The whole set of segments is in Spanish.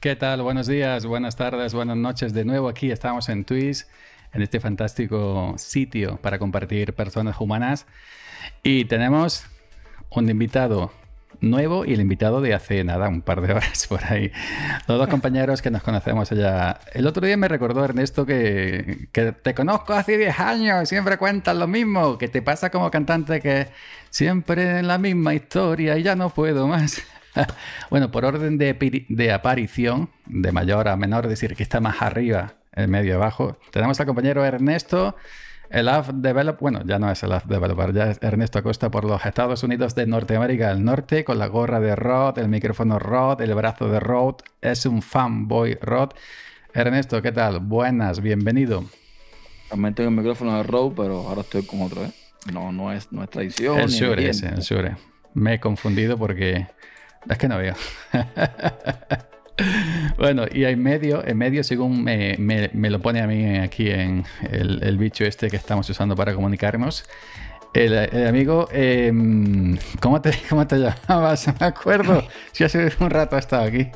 ¿Qué tal? Buenos días, buenas tardes, buenas noches. De nuevo aquí estamos en Twitch, en este fantástico sitio para compartir personas humanas. Y tenemos un invitado nuevo y el invitado de hace nada, un par de horas por ahí. Los dos compañeros que nos conocemos allá. El otro día me recordó Ernesto que, que te conozco hace 10 años, siempre cuentas lo mismo, que te pasa como cantante que siempre en la misma historia y ya no puedo más. bueno, por orden de, aparición, de mayor a menor, decir, que está más arriba, el medio abajo, tenemos al compañero Ernesto, el app developer, bueno, ya no es el app developer, ya es Ernesto Acosta por los Estados Unidos de Norteamérica del Norte, con la gorra de Rod, el micrófono Rod, el brazo de Rod, es un fanboy Rod. Ernesto, ¿qué tal? Buenas, bienvenido. También tengo el micrófono de Rod, pero ahora estoy con otro, ¿eh? No, no es, no tradición. El el Me he confundido porque es que no veo. bueno, y en medio, en medio, según me, lo pone a mí aquí en el, bicho este que estamos usando para comunicarnos. El, amigo, em, ¿cómo, te, ¿cómo te llamabas? Me acuerdo. Si hace un rato ha estado aquí.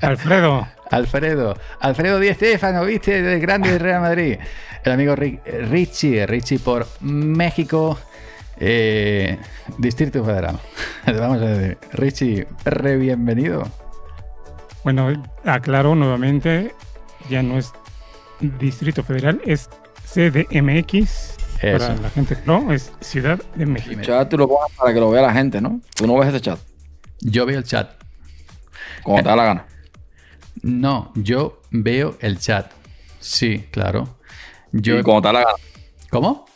Alfredo. Alfredo, Alfredo Di Estefano, viste, del grande Real Madrid. El amigo Richie, Richie por México. Eh, Distrito Federal. Vamos a Richie, re bienvenido. Bueno, aclaro nuevamente, ya no es Distrito Federal, es CDMX. Para la gente, no, es Ciudad de México. El chat tú lo pones para que lo vea la gente, ¿no? Tú no ves ese chat. Yo veo el chat. Como te da la gana. No, yo veo el chat. Sí, claro. Yo... Y como te da la gana. ¿Cómo?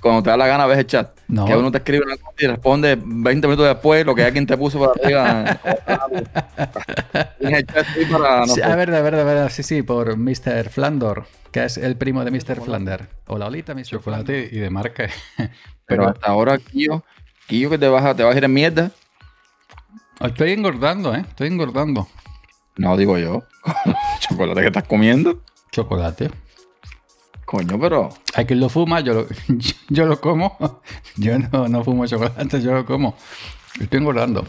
cuando te da la gana ves el chat. Que uno te escribe una cosa y responde 20 minutos después lo que alguien te puso para arriba. el chat para, sí, a ver, a ver, a ver, sí, sí, por Mr. Flandor, que es el primo de Mr. Flander. Hola, Olita, Mr. Chocolate y de marca. Pero, hasta ahora, Kio, Kio que te vas, a, te vas a ir en mierda. Oh, estoy engordando, ¿eh? Estoy engordando. No, digo yo. ¿Chocolate que estás comiendo? Chocolate. Coño, pero. Hay quien lo fuma, yo lo, yo, lo como. Yo no, no, fumo chocolate, yo lo como. Estoy engordando.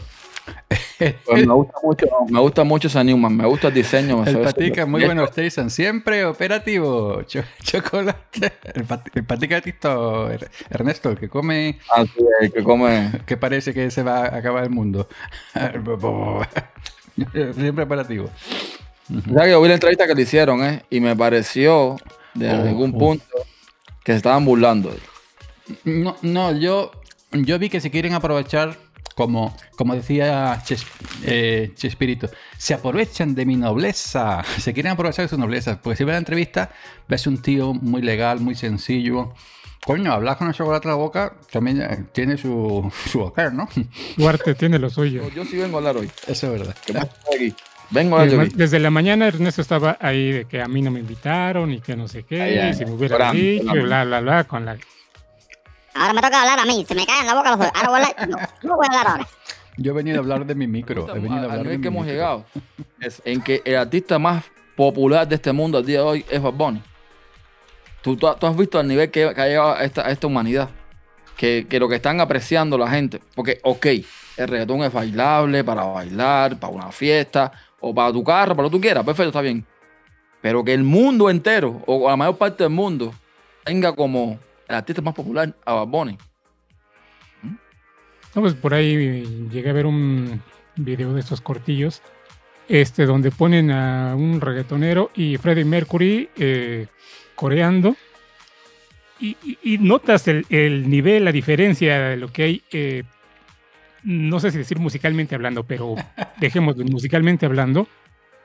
me gusta mucho, me gusta mucho ese Newman, me gusta el diseño. El patica, muy bueno, Jason, siempre operativo. chocolate. El, pat patica Ernesto, el que come. Ah, sí, el que come. Que parece que se va a acabar el mundo. siempre operativo. Ya que yo vi la entrevista que le hicieron, ¿eh? Y me pareció de algún punto que se estaban burlando. No, no, yo, yo vi que se quieren aprovechar, como, como decía eh, Chespirito, se aprovechan de mi nobleza, se quieren aprovechar de su nobleza. Porque si ves la entrevista, ves un tío muy legal, muy sencillo. Coño, hablar con el chocolate a la boca también eh, tiene su, su ¿no? Duarte tiene lo suyo. Yo sí vengo a hablar hoy. Eso es verdad. ¿Qué Vengo eh, a desde, desde la mañana Ernesto estaba ahí de que a mí no me invitaron y que no sé qué, y si me hubieran dicho, bla, bla, bla, con la... Ahora me toca hablar a mí, se me caen la boca los Ahora voy a hablar, no, voy a hablar ahora. Yo he venido a hablar de mi micro. He venido a hablar a, que hemos llegado es en que el artista más popular de este mundo al día de hoy es Bad Bunny. Tú, tú, tú has visto el nivel que, que ha llegado a esta, esta humanidad. Que, que, lo que están apreciando la gente. Porque, ok, el reggaetón es bailable para bailar, para una fiesta, o para tu carro, para lo que tú quieras, perfecto, está bien. Pero que el mundo entero, o la mayor parte del mundo, tenga como el artista más popular a Bad No, pues por ahí llegué a ver un video de estos cortillos, este, donde ponen a un reggaetonero y Freddie Mercury eh, coreando. Y, notas el, nivel, la diferencia de lo que hay eh, no sé si decir musicalmente hablando, pero dejemos de musicalmente hablando.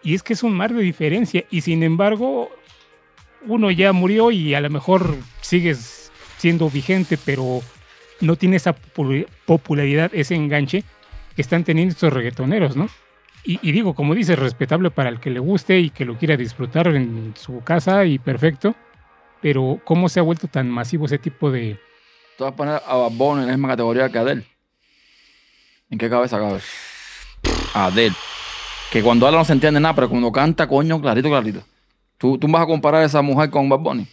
Y es que es un mar de diferencia. Y sin embargo, uno ya murió y a lo mejor sigues siendo vigente, pero no tiene esa popularidad, ese enganche que están teniendo estos reggaetoneros, ¿no? Y, digo, como dices, respetable para el que le guste y que lo quiera disfrutar en su casa y perfecto. Pero, ¿cómo se ha vuelto tan masivo ese tipo de. Tú a poner a en la misma categoría que Adele. ¿En qué cabeza cabe? Ah, Adel. Que cuando habla no se entiende nada, pero cuando canta, coño, clarito, clarito. ¿Tú, tú vas a comparar a esa mujer con Bad Bunny?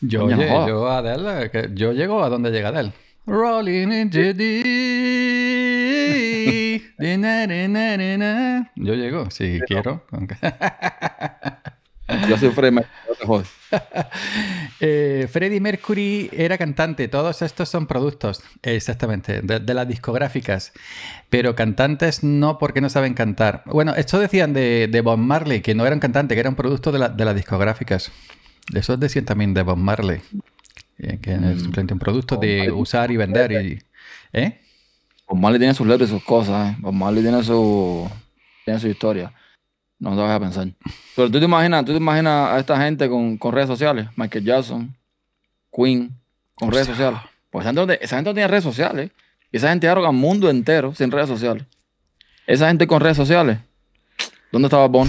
Yo, yo, Adele, eh, yo llego a donde llega Adel. Rolling in the deep. Yo llego, si quiero. Yo soy eh, Freddie Mercury. Mercury era cantante. Todos estos son productos, exactamente, de, las discográficas. Pero cantantes no porque no saben cantar. Bueno, esto decían de, Bob Marley, que no era un cantante, que era un producto de, las discográficas. Eso decían también de Bob Marley, eh, que es simplemente un producto de usar y vender. ¿eh? Bob Marley tiene sus letras y sus cosas. ¿eh? Bob Marley tiene su, tiene su historia. No te vas a pensar. Pero tú te imaginas, tú te imaginas a esta gente con, con redes sociales, Michael Jackson, Queen, con redes sociales. Pues esa gente, esa gente, no tiene redes sociales. esa gente arroga al mundo entero sin redes sociales. Esa gente con redes sociales. ¿Dónde estaba Bon?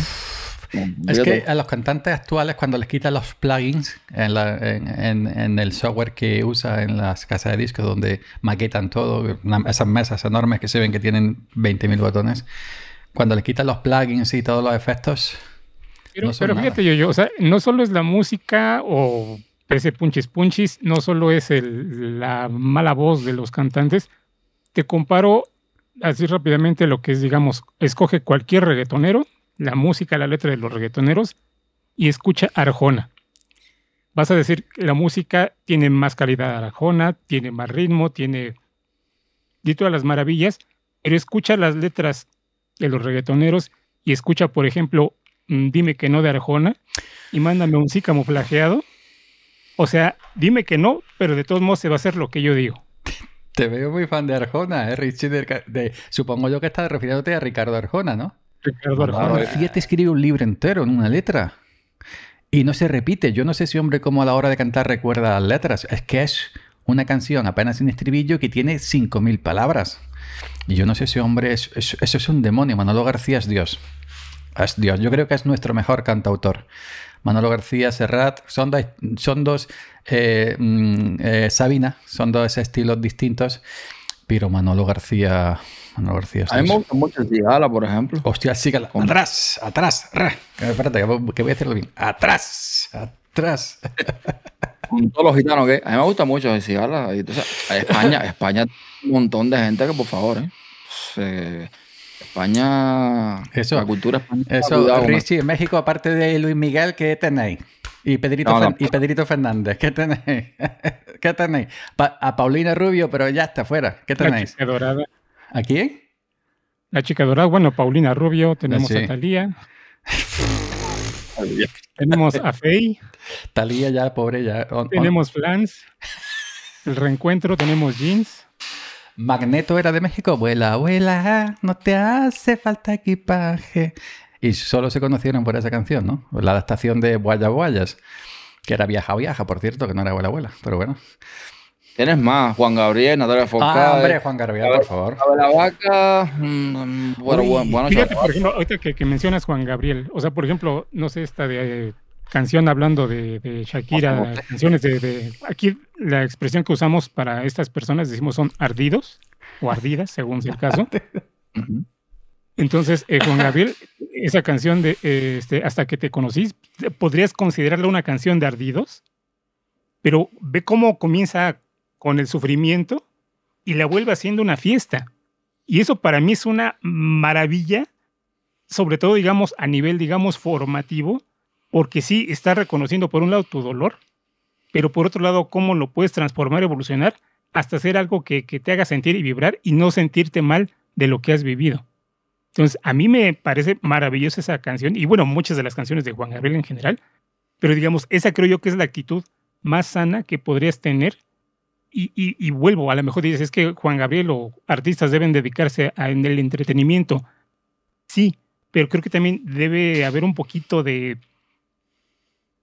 Es que a los cantantes actuales, cuando les quitan los plugins en, el software que usa en las casas de discos, donde maquetan todo, esas mesas enormes que se ven que tienen 20.000 botones, cuando le quitas los plugins y todos los efectos. Pero, fíjate, yo, yo, o sea, no solo es la música o ese punchis punchis, no solo es la mala voz de los cantantes. Te comparo así rápidamente lo que es, digamos, escoge cualquier reggaetonero, la música, la letra de los reggaetoneros y escucha Arjona. Vas a decir, la música tiene más calidad Arjona, tiene más ritmo, tiene... di todas las maravillas, pero escucha las letras de los reggaetoneros y escucha, por ejemplo, mm, Dime que no de Arjona y mándame un sí camuflajeado. O sea, dime que no, pero de todos modos se va a hacer lo que yo digo. Te veo muy fan de Arjona, ¿eh, De, supongo yo que estás refiriéndote a Ricardo Arjona, ¿no? Ricardo Arjona. No, escribe un libro entero en una letra. Y no se repite. Yo no sé si hombre como a la hora de cantar recuerda las letras. Es que es una canción apenas sin estribillo que tiene 5.000 palabras. Y yo no sé si hombre, eso es un demonio. Manolo García es Dios. Es Dios. Yo creo que es nuestro mejor cantautor. Manolo García, Serrat, son dos, son eh, mm, eh, Sabina, son dos estilos distintos, pero Manolo García... Manolo García hay por ejemplo. Hostia, sí. Atrás, atrás. que voy a hacerlo bien. Atrás, atrás. todos los gitanos que a mí me gusta mucho decir, España, España un montón de gente que por favor, ¿eh? España, eso, la cultura española. Eso, en México, aparte de Luis Miguel, ¿qué tenéis? Y Pedrito, y Pedrito Fernández, ¿qué tenéis? ¿Qué tenéis? a Paulina Rubio, pero ya está afuera ¿Qué tenéis? La chica dorada. ¿A quién? La chica dorada, bueno, Paulina Rubio, tenemos ah, a Talía. Tenemos a Fey. Talía ya, pobre ya. Tenemos Flans. El reencuentro, tenemos Jeans. Magneto era de México. Vuela, abuela, no te hace falta equipaje. Y solo se conocieron por esa canción, ¿no? La adaptación de Guaya Guayas, que era Viaja Viaja, por cierto, que no era Abuela Abuela, pero bueno. Tienes más, Juan Gabriel, Natalia ah, Focal. Ah, hombre, Juan Gabriel, por favor. La vaca. Mm, mm, bueno, fíjate, ahorita que, mencionas Juan Gabriel, o sea, por ejemplo, no sé, esta de eh, canción hablando de, Shakira, canciones de, Aquí la expresión que usamos para estas personas decimos son ardidos o ardidas, según sea el caso. Entonces, eh, Juan Gabriel, esa canción de eh, este, Hasta que te conocís, ¿podrías considerarla una canción de ardidos? Pero ve cómo comienza con el sufrimiento y la vuelve haciendo una fiesta. Y eso para mí es una maravilla, sobre todo, digamos, a nivel, digamos, formativo, porque sí está reconociendo por un lado tu dolor, pero por otro lado, cómo lo puedes transformar, evolucionar, hasta hacer algo que, que te haga sentir y vibrar y no sentirte mal de lo que has vivido. Entonces, a mí me parece maravillosa esa canción y bueno, muchas de las canciones de Juan Gabriel en general, pero digamos, esa creo yo que es la actitud más sana que podrías tener y, y, vuelvo, a lo mejor dices, es que Juan Gabriel o artistas deben dedicarse en el entretenimiento. Sí, pero creo que también debe haber un poquito de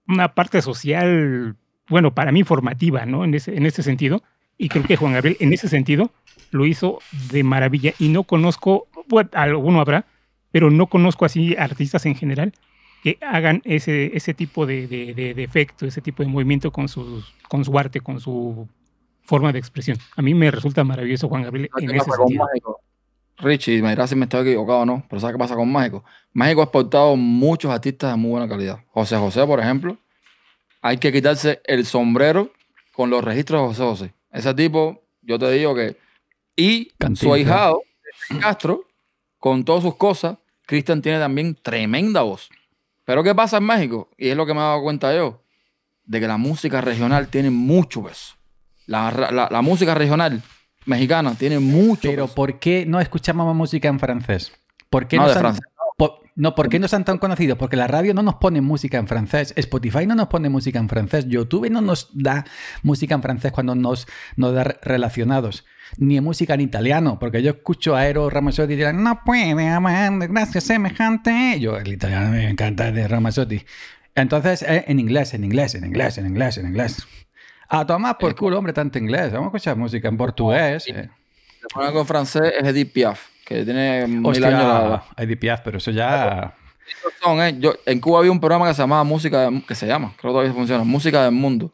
una parte social, bueno, para mí formativa, ¿no? En ese, en sentido. Y creo que Juan Gabriel en ese sentido lo hizo de maravilla. Y no conozco, bueno, alguno habrá, pero no conozco así artistas en general que hagan ese, ese tipo de, de, efecto, ese tipo de movimiento con, con su arte, con su forma de expresión. A mí me resulta maravilloso Juan Gabriel en ese sentido. Richie, me dirás si me estaba equivocado o no, pero ¿sabes qué pasa con Mágico? Mágico ha exportado muchos artistas de muy buena calidad. José José, por ejemplo, hay que quitarse el sombrero con los registros de José José. Ese tipo, yo te digo que... Y su ahijado, Castro, con todas sus cosas, Cristian tiene también tremenda voz. Pero ¿qué pasa en México? Y es lo que me he dado cuenta yo, de que la música regional tiene mucho peso. La, música regional mexicana tiene mucho. Pero ¿por qué no escuchamos música en francés? ¿Por no, de no, qué no son tan conocidos? Porque la radio no nos pone música en francés, Spotify no nos pone música en francés, YouTube no nos da música en francés cuando nos, nos da relacionados, ni música en italiano, porque yo escucho a Eros Ramazzotti y dirán, no puede amar, gracias semejante. Yo, el italiano me encanta de Ramazzotti. Entonces, eh, en inglés, en inglés, en inglés, en inglés, en inglés. Ah, Tomás, por eh, culo, hombre, tanto inglés. Vamos a escuchar música en portugués. El eh. con francés es Edith Piaf, que tiene mil años. Edith Piaf, pero eso ya... Eh. en Cuba había un programa que se llamaba Música, que se llama, creo todavía funciona, Música del Mundo.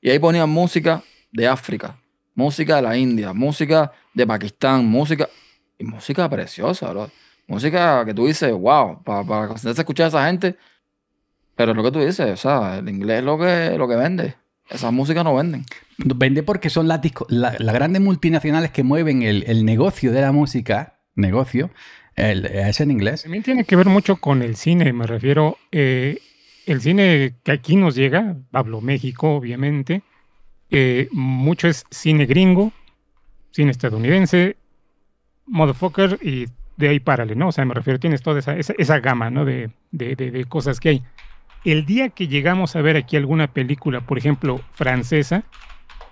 Y ahí ponían música de África, música de la India, música de Pakistán, música... Y música preciosa, bro. Música que tú dices, wow, para, para concentrarse escuchar a esa gente. Pero es lo que tú dices, o sea, el inglés es lo que, lo que vende. Esa música no venden. Vende porque son las, grandes multinacionales que mueven el, negocio de la música, negocio, es en inglés. También tiene que ver mucho con el cine, me refiero. Eh, el cine que aquí nos llega, hablo México, obviamente, eh, mucho es cine gringo, cine estadounidense, motherfucker, y de ahí párale, ¿no? O sea, me refiero, tienes toda esa, gama, ¿no? de cosas que hay el día que llegamos a ver aquí alguna película, por ejemplo, francesa,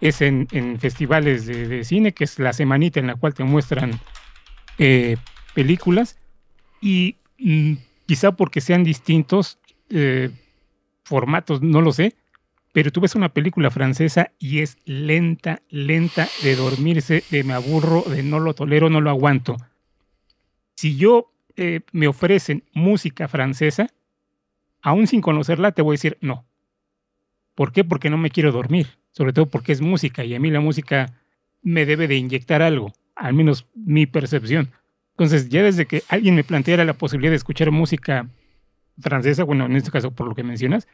es en, festivales de, cine, que es la semanita en la cual te muestran eh, películas, y mm, quizá porque sean distintos eh, formatos, no lo sé, pero tú ves una película francesa y es lenta, lenta de dormirse, de me aburro, de no lo tolero, no lo aguanto. Si yo eh, me ofrecen música francesa, aún sin conocerla, te voy a decir no. ¿Por qué? Porque no me quiero dormir, sobre todo porque es música y a mí la música me debe de inyectar algo, al menos mi percepción. Entonces, ya desde que alguien me planteara la posibilidad de escuchar música francesa, bueno, en este caso por lo que mencionas,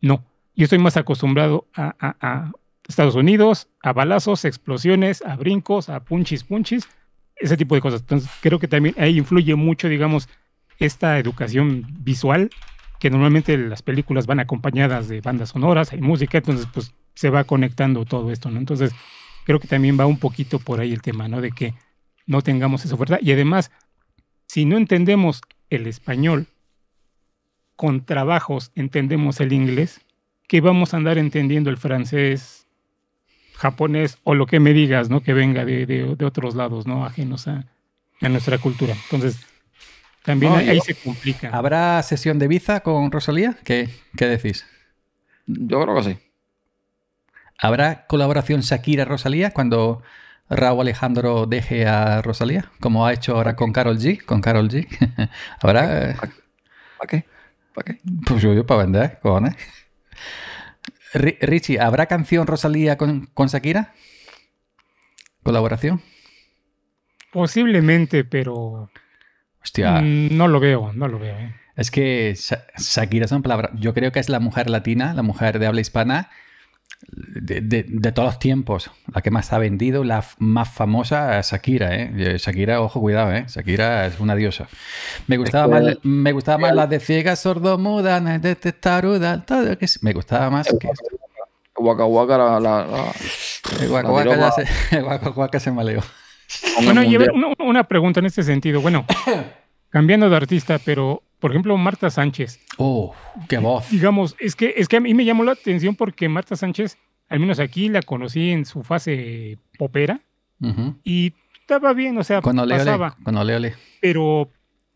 no. Yo estoy más acostumbrado a, Estados Unidos, a balazos, explosiones, a brincos, a punchis punchis, ese tipo de cosas. Entonces, creo que también ahí influye mucho, digamos, esta educación visual que normalmente las películas van acompañadas de bandas sonoras, hay música, entonces pues se va conectando todo esto, ¿no? Entonces creo que también va un poquito por ahí el tema, ¿no? De que no tengamos esa fuerza. Y además, si no entendemos el español, con trabajos entendemos el inglés, ¿qué vamos a andar entendiendo el francés, japonés o lo que me digas, ¿no? Que venga de, de, de otros lados, ¿no? Ajenos a nuestra cultura. Entonces, también ahí se complica. ¿Habrá sesión de visa con Rosalía? ¿Qué, decís? Yo creo que sí. ¿Habrá colaboración Shakira-Rosalía cuando Raúl Alejandro deje a Rosalía? Como ha hecho ahora con Carol G. Con Carol G. ¿Habrá? ¿Para qué? Pues yo, yo para vender, cojones. Richie, ¿habrá canción Rosalía con Shakira? ¿Colaboración? Posiblemente, pero Mm, no lo veo, no lo veo. Eh. Es que Shakira es palabras. palabra. Yo creo que es la mujer latina, la mujer de habla hispana de, todos los tiempos. La que más ha vendido, la más famosa, Shakira. Eh. ¿eh? Shakira, ojo, cuidado, ¿eh? Shakira es una diosa. Me gustaba más, me gustaba más la de ciega, sordomuda, de taruda, Me gustaba más que esto. la. la, eh, se, me Bueno, y una, pregunta en este sentido. Bueno, cambiando de artista, pero por ejemplo, Marta Sánchez. Oh, qué voz. Digamos, es que, es que a mí me llamó la atención porque Marta Sánchez, al menos aquí la conocí en su fase popera y estaba bien, o sea, Cuando pasaba. Cuando Pero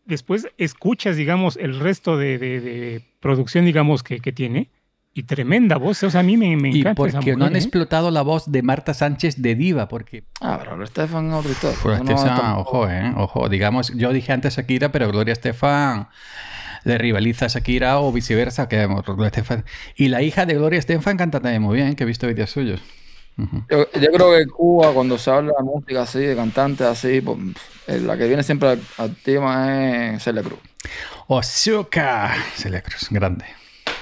después escuchas, digamos, el resto de, producción, digamos, que, que tiene y tremenda voz, o sea, a mí me, me encanta. Y porque no han ¿eh? explotado la voz de Marta Sánchez de diva, porque... Ah, pero Gloria Estefan pues, ojo, ¿eh? Ojo, digamos, yo dije antes Shakira, pero Gloria Estefan le rivaliza a Shakira o viceversa, que Gloria Estefan... Y la hija de Gloria Estefan canta también muy bien, que he visto vídeos suyos. yo, creo que en Cuba, cuando se habla de música así, de cantantes así, pues, eh, la que viene siempre al, tema es Celia Cruz. Ozuka, Celia grande.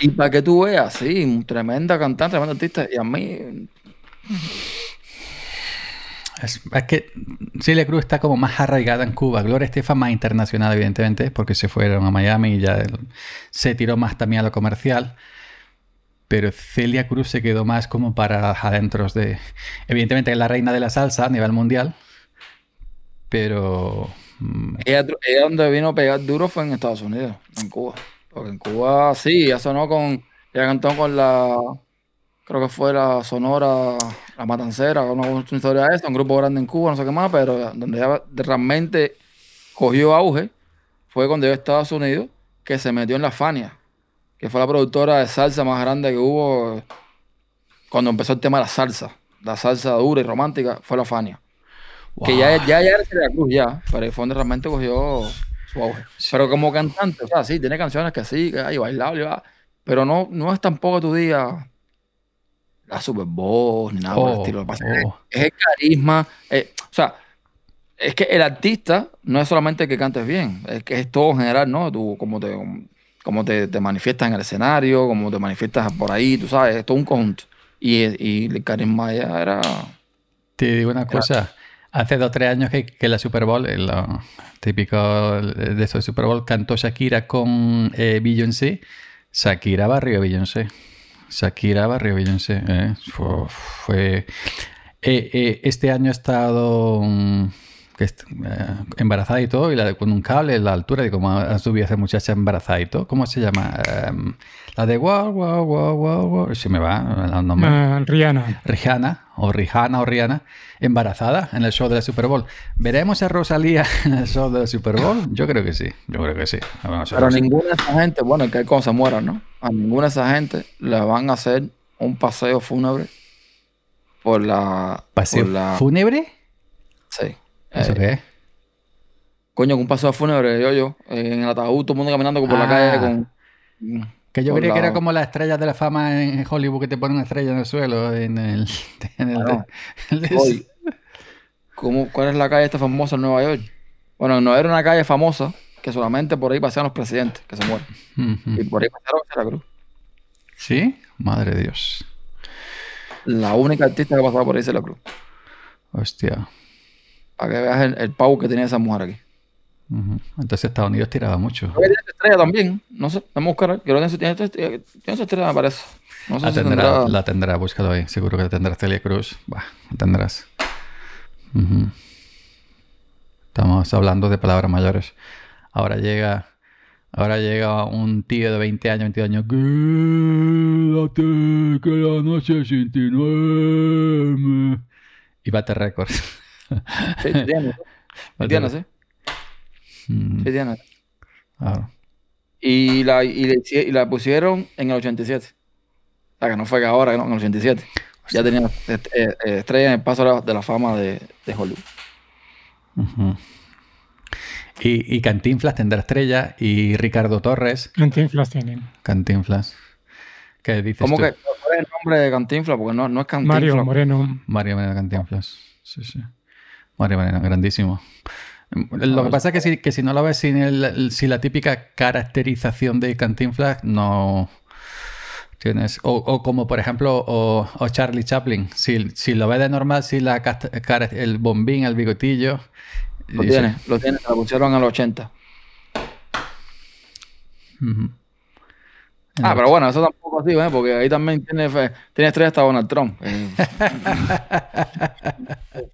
Y para que tú veas, sí, tremenda cantante, tremendo artista. Y a mí. Es, que Celia Cruz está como más arraigada en Cuba. Gloria Estefan más internacional, evidentemente, porque se fueron a Miami y ya se tiró más también a lo comercial pero Celia Cruz se quedó más como para adentros de... Evidentemente es la reina de la salsa a nivel mundial, pero... Mm, ella donde vino a pegar duro fue en Estados Unidos, en Cuba. Porque en Cuba sí, ya sonó con. Ya cantó con la. Creo que fue la Sonora, la Matancera, una, una historia de esta, un grupo grande en Cuba, no sé qué más, pero donde realmente cogió auge fue cuando yo a Estados Unidos, que se metió en la Fania, que fue la productora de salsa más grande que hubo cuando empezó el tema de la salsa, la salsa dura y romántica, fue la Fania. Que ya, ya, ya era Cruz, ya, pero ahí fue donde realmente cogió pero como cantante, o sea, sí, tiene canciones que sí, que hay bailable, Pero no, no es tampoco tu día la Super voz ni nada el oh, estilo. Es, oh. es, el carisma. Eh, o sea, es que el artista no es solamente que cantes bien, es que es todo en general, ¿no? Tú, como te, como te, te manifiestas en el escenario, como te manifiestas por ahí, tú sabes, es todo un conjunto. Y, y el carisma ya era. Te digo una cosa. Hace dos o tres años que, la Super Bowl, el típico de eso Super Bowl, cantó Shakira con eh, Beyoncé. Shakira barrio Beyoncé. Shakira barrio Beyoncé. Eh. Fue, eh, eh, este año ha estado... Mm, que eh, embarazada y todo, y la de, con un cable, en la altura, de cómo ha subido esa muchacha embarazada y todo. ¿Cómo se llama? Em, la de wow, wow, wow, wow, wow. Se me va el nombre. Ah, Rihanna. Rihanna, o Rihanna, o Rihanna, embarazada en el show de la Super Bowl. ¿Veremos a Rosalía en el show de la Super Bowl? Yo creo que sí, yo creo que sí. Pero ninguna de esa gente, bueno, que hay se muera ¿no? A ninguna de esa gente le van a hacer un paseo fúnebre por la... ¿Paseo por la... fúnebre? Sí. ¿Eso qué es? Coño, un paseo fúnebre, yo, yo. En el ataúd, todo el mundo caminando por la ah. calle con. Que yo creía que era como las estrellas de la fama en Hollywood que te ponen una estrella en el suelo. En el, ¿Cuál es la calle esta famosa en Nueva York? Bueno, no era una calle famosa que solamente por ahí pasaban los presidentes que se mueren. Y por ahí pasaron la cruz. ¿Sí? Madre de Dios. La única artista que pasaba por ahí es la cruz. Hostia. Para que veas el, pau que tenía esa mujer aquí. Entonces Estados Unidos tiraba mucho. tiene estrella también. No sé, vamos a buscar. Creo que tiene, tiene estrella, me parece. No sé la, si tendrá, tendrá... la tendrá, búscalo ahí. Seguro que la tendrá Celia Cruz. Bah, la tendrás. Estamos hablando de palabras mayores. Ahora llega, ahora llega un tío de 20 años, 22 años. que la noche Y bate récords. ¿Entiendes? ¿eh? Mm. ¿Entiendes? Claro. Y la, y, la pusieron en el 87. O sea, que no fue que ahora, en el 87. Ya tenía eh, eh, estrella en el paso de la fama de, de Hollywood. y, y, Cantinflas tendrá estrella y Ricardo Torres. Cantinflas tienen. Cantinflas. ¿Qué dices ¿Cómo que no es el nombre de Cantinflas? Porque no, no es Cantinflas. Mario Moreno. Mario Moreno Cantinflas. Sí, sí. Vale, vale, grandísimo. Lo que pasa es que si, que si no lo ves sin, la típica caracterización de Cantinflas, no tienes. O, como por ejemplo, o, Charlie Chaplin. Si, lo ves de normal, si la el bombín, el bigotillo. Lo tienes, lo tiene, Lo pusieron en los 80. ah, pero bueno, eso tampoco así, ¿eh? porque ahí también tiene, tres estrella hasta Donald Trump. Eh,